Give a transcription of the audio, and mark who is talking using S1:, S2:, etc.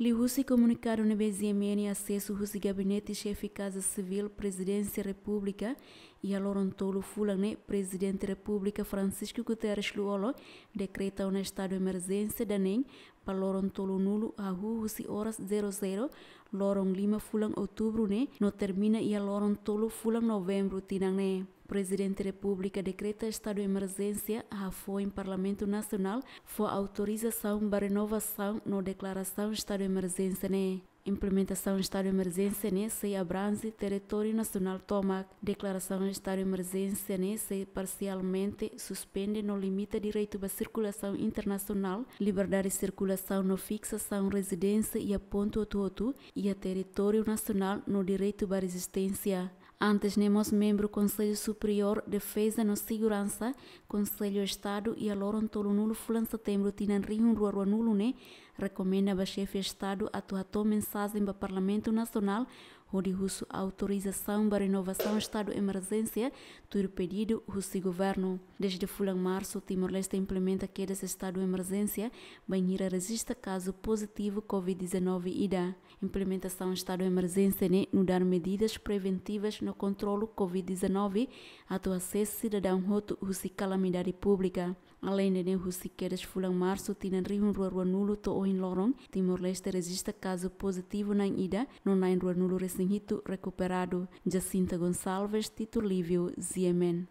S1: Liusi comunicaram no BZMN acesso ao gabinete chefe Casa Civil Presidência República e a Lorontolo Fulane, Presidente República Francisco Guterres Luolo, decreta um estado de emergência da NEM para Lorontolo Nulo a Rusi horas 00, Loron Lima Fulan Outubro, né? No termina e a Lorontolo Fulan Novembro, Tinang, né? Presidente da República decreta estado de emergência a foi em Parlamento Nacional foi autorização para renovação na declaração estado de emergência, né? Implementação do estado de emergência né, se abrange território nacional toma declaração do estado de emergência né, se parcialmente suspende no limita direito da circulação internacional, liberdade de circulação no fixação residência e a ponto outro e a território nacional no direito da resistência. Antes, nemos membro do Conselho Superior de Defesa e Segurança, Conselho Estado e a tolo nulo fulan setembro tinan Rio, ruarua nulo né? recomenda ao chefe Estado atuatou mensagem o Parlamento Nacional onde russo autorização para inovação estado de emergência, tudo pedido russo governo. Desde fulano março, Timor-Leste implementa queda estado de emergência, banheira resiste caso positivo COVID-19 ida. Implementação estado de emergência né, no dar medidas preventivas no controle COVID-19, atuação cidadão roto russo calamidade pública. Além de russo né, quedas fulano março, tinan rihun rua nulo to lorong, Timor-Leste registra caso positivo na ida, no na rua nulo Sinhito Recuperado, Jacinta Gonçalves, Tito Lívio, Ziemen.